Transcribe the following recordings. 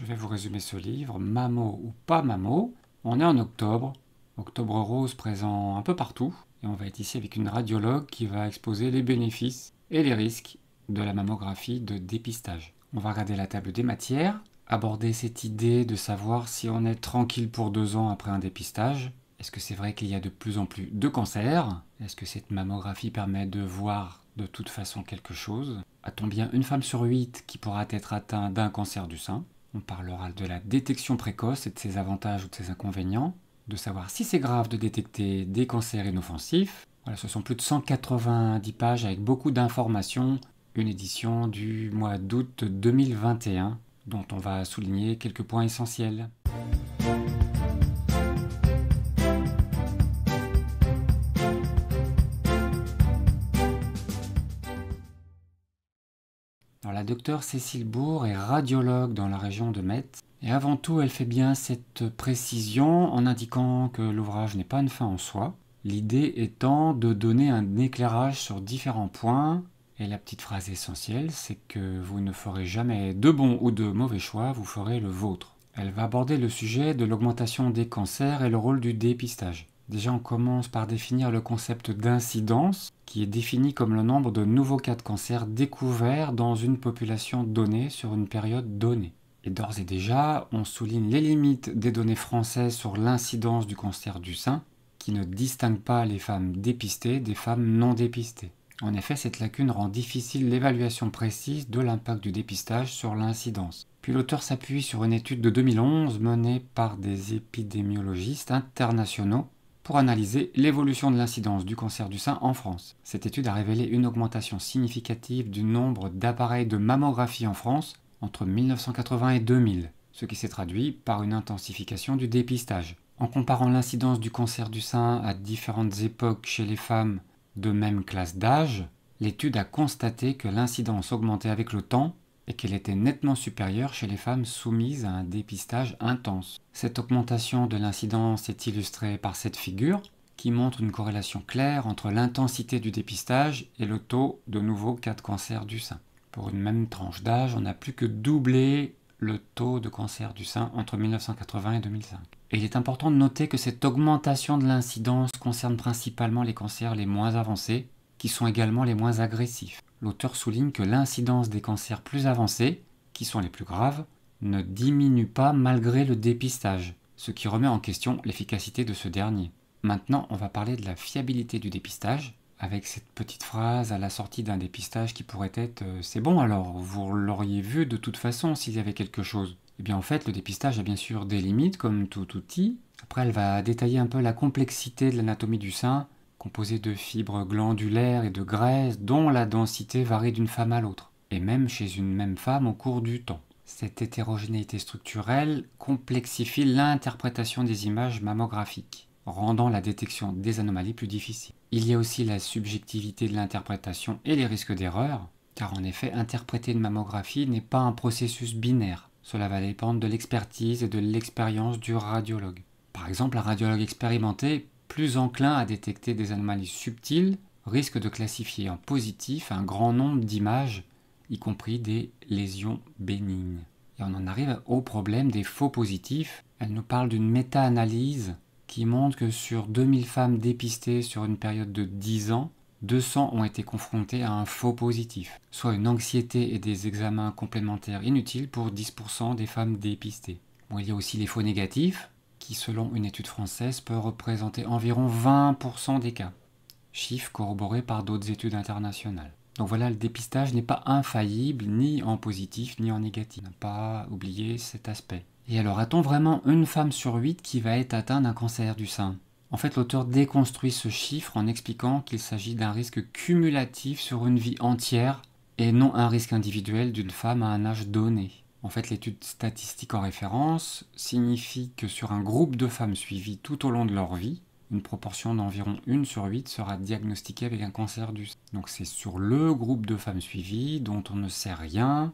Je vais vous résumer ce livre, Mamo ou pas Mamo. On est en octobre, octobre rose présent un peu partout, et on va être ici avec une radiologue qui va exposer les bénéfices et les risques de la mammographie de dépistage. On va regarder la table des matières, aborder cette idée de savoir si on est tranquille pour deux ans après un dépistage. Est-ce que c'est vrai qu'il y a de plus en plus de cancers Est-ce que cette mammographie permet de voir de toute façon quelque chose A-t-on bien une femme sur huit qui pourra être atteinte d'un cancer du sein on parlera de la détection précoce et de ses avantages ou de ses inconvénients, de savoir si c'est grave de détecter des cancers inoffensifs. Voilà, ce sont plus de 190 pages avec beaucoup d'informations, une édition du mois d'août 2021 dont on va souligner quelques points essentiels. la docteure Cécile Bourg est radiologue dans la région de Metz. Et avant tout, elle fait bien cette précision en indiquant que l'ouvrage n'est pas une fin en soi. L'idée étant de donner un éclairage sur différents points. Et la petite phrase essentielle, c'est que vous ne ferez jamais de bons ou de mauvais choix, vous ferez le vôtre. Elle va aborder le sujet de l'augmentation des cancers et le rôle du dépistage. Déjà, on commence par définir le concept d'incidence, qui est défini comme le nombre de nouveaux cas de cancer découverts dans une population donnée sur une période donnée. Et d'ores et déjà, on souligne les limites des données françaises sur l'incidence du cancer du sein, qui ne distingue pas les femmes dépistées des femmes non dépistées. En effet, cette lacune rend difficile l'évaluation précise de l'impact du dépistage sur l'incidence. Puis l'auteur s'appuie sur une étude de 2011 menée par des épidémiologistes internationaux pour analyser l'évolution de l'incidence du cancer du sein en France. Cette étude a révélé une augmentation significative du nombre d'appareils de mammographie en France entre 1980 et 2000, ce qui s'est traduit par une intensification du dépistage. En comparant l'incidence du cancer du sein à différentes époques chez les femmes de même classe d'âge, l'étude a constaté que l'incidence augmentait avec le temps et qu'elle était nettement supérieure chez les femmes soumises à un dépistage intense. Cette augmentation de l'incidence est illustrée par cette figure qui montre une corrélation claire entre l'intensité du dépistage et le taux de nouveaux cas de cancer du sein. Pour une même tranche d'âge, on n'a plus que doublé le taux de cancer du sein entre 1980 et 2005. Et il est important de noter que cette augmentation de l'incidence concerne principalement les cancers les moins avancés, qui sont également les moins agressifs. L'auteur souligne que l'incidence des cancers plus avancés, qui sont les plus graves, ne diminue pas malgré le dépistage, ce qui remet en question l'efficacité de ce dernier. Maintenant, on va parler de la fiabilité du dépistage, avec cette petite phrase à la sortie d'un dépistage qui pourrait être euh, C'est bon alors, vous l'auriez vu de toute façon s'il y avait quelque chose ». Et eh bien en fait, le dépistage a bien sûr des limites, comme tout outil. Après, elle va détailler un peu la complexité de l'anatomie du sein, composé de fibres glandulaires et de graisse, dont la densité varie d'une femme à l'autre, et même chez une même femme au cours du temps. Cette hétérogénéité structurelle complexifie l'interprétation des images mammographiques, rendant la détection des anomalies plus difficile. Il y a aussi la subjectivité de l'interprétation et les risques d'erreur, car en effet, interpréter une mammographie n'est pas un processus binaire. Cela va dépendre de l'expertise et de l'expérience du radiologue. Par exemple, un radiologue expérimenté plus enclin à détecter des anomalies subtiles, risque de classifier en positif un grand nombre d'images, y compris des lésions bénignes. Et on en arrive au problème des faux positifs. Elle nous parle d'une méta-analyse qui montre que sur 2000 femmes dépistées sur une période de 10 ans, 200 ont été confrontées à un faux positif, soit une anxiété et des examens complémentaires inutiles pour 10% des femmes dépistées. Bon, il y a aussi les faux négatifs, qui selon une étude française peut représenter environ 20% des cas, chiffre corroboré par d'autres études internationales. Donc voilà, le dépistage n'est pas infaillible, ni en positif, ni en négatif. N'a pas oublié cet aspect. Et alors, a-t-on vraiment une femme sur huit qui va être atteinte d'un cancer du sein En fait, l'auteur déconstruit ce chiffre en expliquant qu'il s'agit d'un risque cumulatif sur une vie entière et non un risque individuel d'une femme à un âge donné. En fait, l'étude statistique en référence signifie que sur un groupe de femmes suivies tout au long de leur vie, une proportion d'environ 1 sur 8 sera diagnostiquée avec un cancer du sein. Donc c'est sur le groupe de femmes suivies dont on ne sait rien,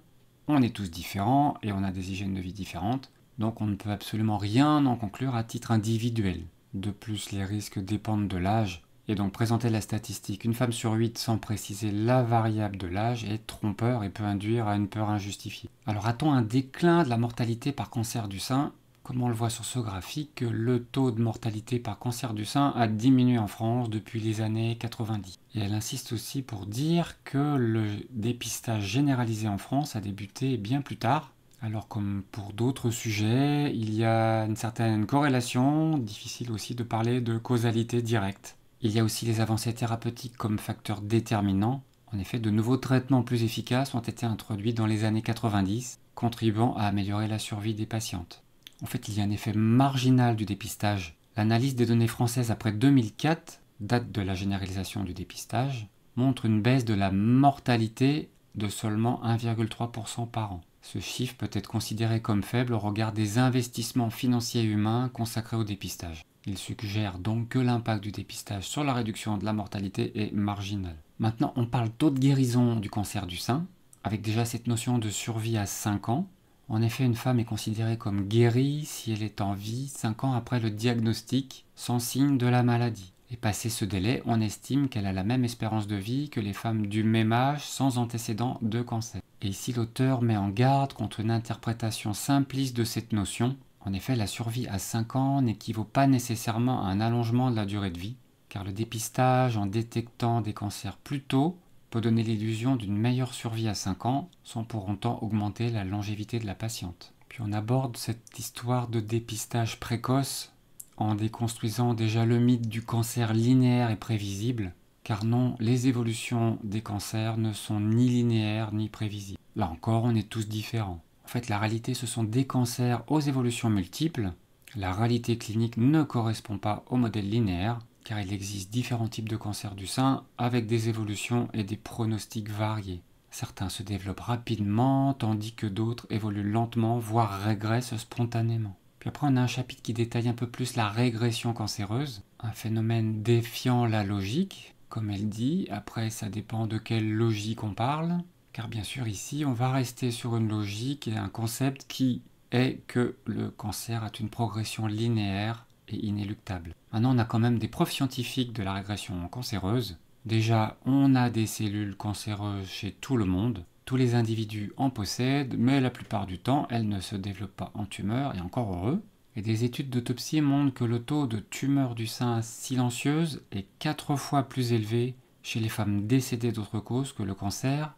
on est tous différents et on a des hygiènes de vie différentes, donc on ne peut absolument rien en conclure à titre individuel. De plus, les risques dépendent de l'âge, et donc présenter la statistique une femme sur 8 sans préciser la variable de l'âge est trompeur et peut induire à une peur injustifiée. Alors a-t-on un déclin de la mortalité par cancer du sein Comme on le voit sur ce graphique, le taux de mortalité par cancer du sein a diminué en France depuis les années 90. Et elle insiste aussi pour dire que le dépistage généralisé en France a débuté bien plus tard, alors comme pour d'autres sujets, il y a une certaine corrélation, difficile aussi de parler de causalité directe. Il y a aussi les avancées thérapeutiques comme facteur déterminant. En effet, de nouveaux traitements plus efficaces ont été introduits dans les années 90, contribuant à améliorer la survie des patientes. En fait, il y a un effet marginal du dépistage. L'analyse des données françaises après 2004, date de la généralisation du dépistage, montre une baisse de la mortalité de seulement 1,3% par an. Ce chiffre peut être considéré comme faible au regard des investissements financiers humains consacrés au dépistage. Il suggère donc que l'impact du dépistage sur la réduction de la mortalité est marginal. Maintenant, on parle taux de guérison du cancer du sein, avec déjà cette notion de survie à 5 ans. En effet, une femme est considérée comme guérie si elle est en vie 5 ans après le diagnostic, sans signe de la maladie. Et passé ce délai, on estime qu'elle a la même espérance de vie que les femmes du même âge sans antécédent de cancer. Et ici, l'auteur met en garde contre une interprétation simpliste de cette notion en effet, la survie à 5 ans n'équivaut pas nécessairement à un allongement de la durée de vie, car le dépistage en détectant des cancers plus tôt peut donner l'illusion d'une meilleure survie à 5 ans, sans pour autant augmenter la longévité de la patiente. Puis on aborde cette histoire de dépistage précoce en déconstruisant déjà le mythe du cancer linéaire et prévisible, car non, les évolutions des cancers ne sont ni linéaires ni prévisibles. Là encore, on est tous différents. En fait, la réalité, ce sont des cancers aux évolutions multiples. La réalité clinique ne correspond pas au modèle linéaire, car il existe différents types de cancers du sein avec des évolutions et des pronostics variés. Certains se développent rapidement, tandis que d'autres évoluent lentement, voire régressent spontanément. Puis après, on a un chapitre qui détaille un peu plus la régression cancéreuse, un phénomène défiant la logique, comme elle dit. Après, ça dépend de quelle logique on parle car bien sûr ici on va rester sur une logique et un concept qui est que le cancer a une progression linéaire et inéluctable. Maintenant on a quand même des preuves scientifiques de la régression cancéreuse. Déjà on a des cellules cancéreuses chez tout le monde, tous les individus en possèdent, mais la plupart du temps elles ne se développent pas en tumeur et encore heureux. Et des études d'autopsie montrent que le taux de tumeur du sein silencieuse est 4 fois plus élevé chez les femmes décédées d'autres causes que le cancer,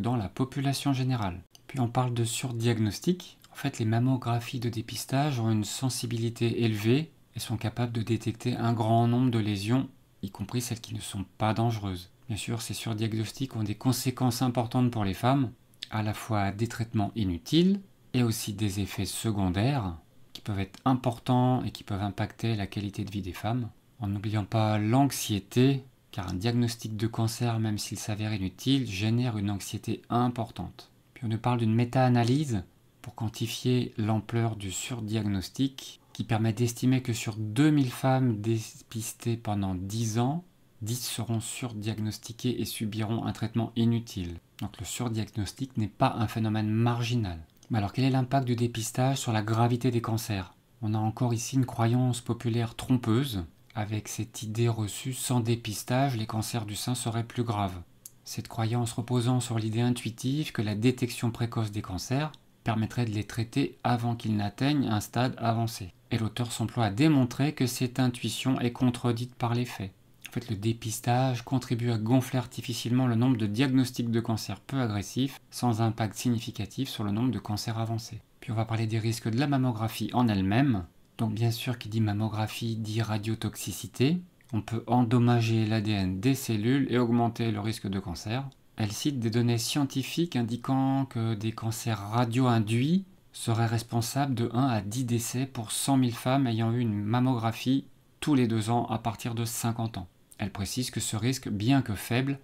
dans la population générale. Puis on parle de surdiagnostic. En fait, les mammographies de dépistage ont une sensibilité élevée et sont capables de détecter un grand nombre de lésions, y compris celles qui ne sont pas dangereuses. Bien sûr, ces surdiagnostics ont des conséquences importantes pour les femmes, à la fois des traitements inutiles et aussi des effets secondaires qui peuvent être importants et qui peuvent impacter la qualité de vie des femmes, en n'oubliant pas l'anxiété car un diagnostic de cancer, même s'il s'avère inutile, génère une anxiété importante. Puis on nous parle d'une méta-analyse pour quantifier l'ampleur du surdiagnostic, qui permet d'estimer que sur 2000 femmes dépistées pendant 10 ans, 10 seront surdiagnostiquées et subiront un traitement inutile. Donc le surdiagnostic n'est pas un phénomène marginal. Mais alors quel est l'impact du dépistage sur la gravité des cancers On a encore ici une croyance populaire trompeuse avec cette idée reçue, sans dépistage, les cancers du sein seraient plus graves. Cette croyance reposant sur l'idée intuitive que la détection précoce des cancers permettrait de les traiter avant qu'ils n'atteignent un stade avancé. Et l'auteur s'emploie à démontrer que cette intuition est contredite par les faits. En fait, le dépistage contribue à gonfler artificiellement le nombre de diagnostics de cancers peu agressifs, sans impact significatif sur le nombre de cancers avancés. Puis on va parler des risques de la mammographie en elle-même. Donc bien sûr, qui dit mammographie dit radiotoxicité. On peut endommager l'ADN des cellules et augmenter le risque de cancer. Elle cite des données scientifiques indiquant que des cancers radio-induits seraient responsables de 1 à 10 décès pour 100 000 femmes ayant eu une mammographie tous les deux ans à partir de 50 ans. Elle précise que ce risque, bien que faible,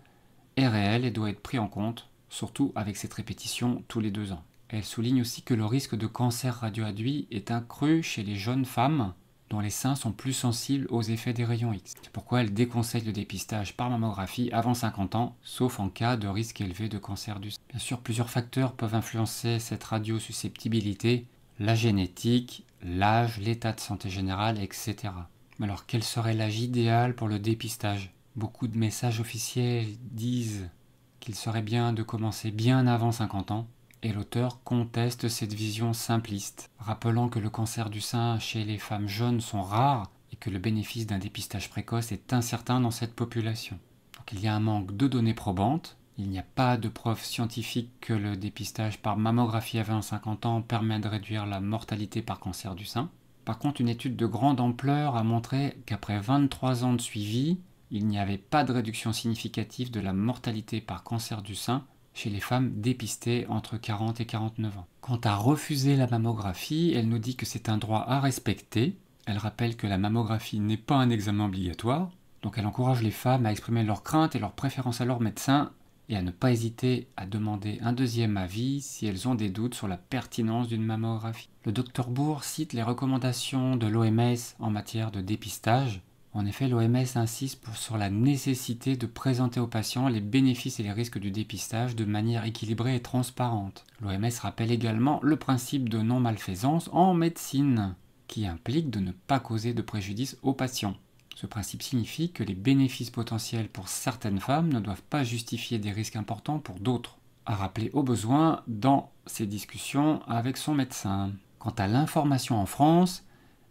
est réel et doit être pris en compte, surtout avec cette répétition tous les deux ans. Elle souligne aussi que le risque de cancer radioaduit est accru chez les jeunes femmes dont les seins sont plus sensibles aux effets des rayons X. C'est pourquoi elle déconseille le dépistage par mammographie avant 50 ans, sauf en cas de risque élevé de cancer du sein. Bien sûr, plusieurs facteurs peuvent influencer cette radiosusceptibilité, la génétique, l'âge, l'état de santé général, etc. Mais Alors, quel serait l'âge idéal pour le dépistage Beaucoup de messages officiels disent qu'il serait bien de commencer bien avant 50 ans, et l'auteur conteste cette vision simpliste, rappelant que le cancer du sein chez les femmes jeunes sont rares et que le bénéfice d'un dépistage précoce est incertain dans cette population. Donc il y a un manque de données probantes, il n'y a pas de preuve scientifique que le dépistage par mammographie à 20-50 ans permet de réduire la mortalité par cancer du sein. Par contre, une étude de grande ampleur a montré qu'après 23 ans de suivi, il n'y avait pas de réduction significative de la mortalité par cancer du sein chez les femmes dépistées entre 40 et 49 ans. Quant à refuser la mammographie, elle nous dit que c'est un droit à respecter. Elle rappelle que la mammographie n'est pas un examen obligatoire, donc elle encourage les femmes à exprimer leurs craintes et leurs préférences à leur médecin et à ne pas hésiter à demander un deuxième avis si elles ont des doutes sur la pertinence d'une mammographie. Le docteur Bourg cite les recommandations de l'OMS en matière de dépistage en effet, l'OMS insiste sur la nécessité de présenter aux patients les bénéfices et les risques du dépistage de manière équilibrée et transparente. L'OMS rappelle également le principe de non-malfaisance en médecine, qui implique de ne pas causer de préjudice aux patients. Ce principe signifie que les bénéfices potentiels pour certaines femmes ne doivent pas justifier des risques importants pour d'autres, à rappeler au besoin dans ses discussions avec son médecin. Quant à l'information en France,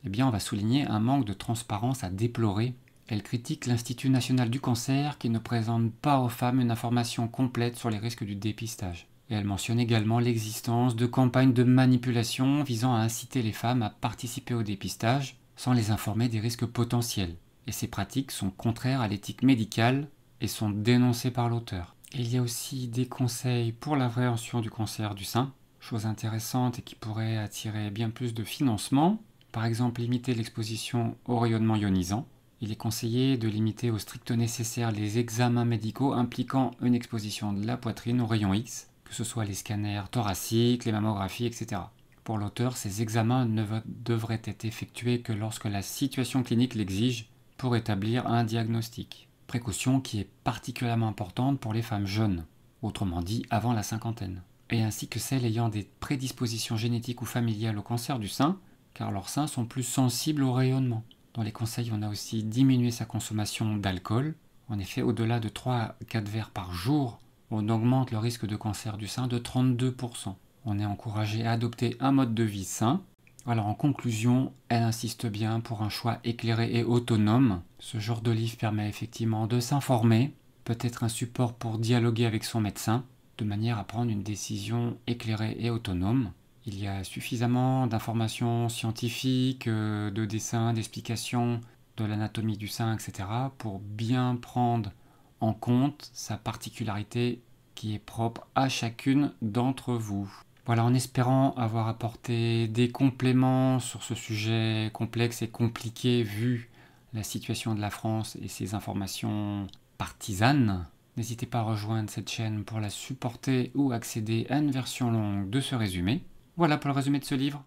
eh bien, on va souligner un manque de transparence à déplorer. Elle critique l'Institut national du cancer qui ne présente pas aux femmes une information complète sur les risques du dépistage. Et elle mentionne également l'existence de campagnes de manipulation visant à inciter les femmes à participer au dépistage sans les informer des risques potentiels. Et ces pratiques sont contraires à l'éthique médicale et sont dénoncées par l'auteur. Il y a aussi des conseils pour la prévention du cancer du sein, chose intéressante et qui pourrait attirer bien plus de financement. Par exemple, limiter l'exposition au rayonnement ionisant. Il est conseillé de limiter au strict nécessaire les examens médicaux impliquant une exposition de la poitrine au rayon X, que ce soit les scanners thoraciques, les mammographies, etc. Pour l'auteur, ces examens ne devraient être effectués que lorsque la situation clinique l'exige pour établir un diagnostic. Précaution qui est particulièrement importante pour les femmes jeunes, autrement dit avant la cinquantaine, et ainsi que celles ayant des prédispositions génétiques ou familiales au cancer du sein, car leurs seins sont plus sensibles au rayonnement. Dans les conseils, on a aussi diminué sa consommation d'alcool. En effet, au-delà de 3 à 4 verres par jour, on augmente le risque de cancer du sein de 32%. On est encouragé à adopter un mode de vie sain. Alors en conclusion, elle insiste bien pour un choix éclairé et autonome. Ce genre de livre permet effectivement de s'informer, peut-être un support pour dialoguer avec son médecin, de manière à prendre une décision éclairée et autonome. Il y a suffisamment d'informations scientifiques, euh, de dessins, d'explications de l'anatomie du sein, etc., pour bien prendre en compte sa particularité qui est propre à chacune d'entre vous. Voilà, en espérant avoir apporté des compléments sur ce sujet complexe et compliqué vu la situation de la France et ses informations partisanes, n'hésitez pas à rejoindre cette chaîne pour la supporter ou accéder à une version longue de ce résumé. Voilà pour le résumé de ce livre.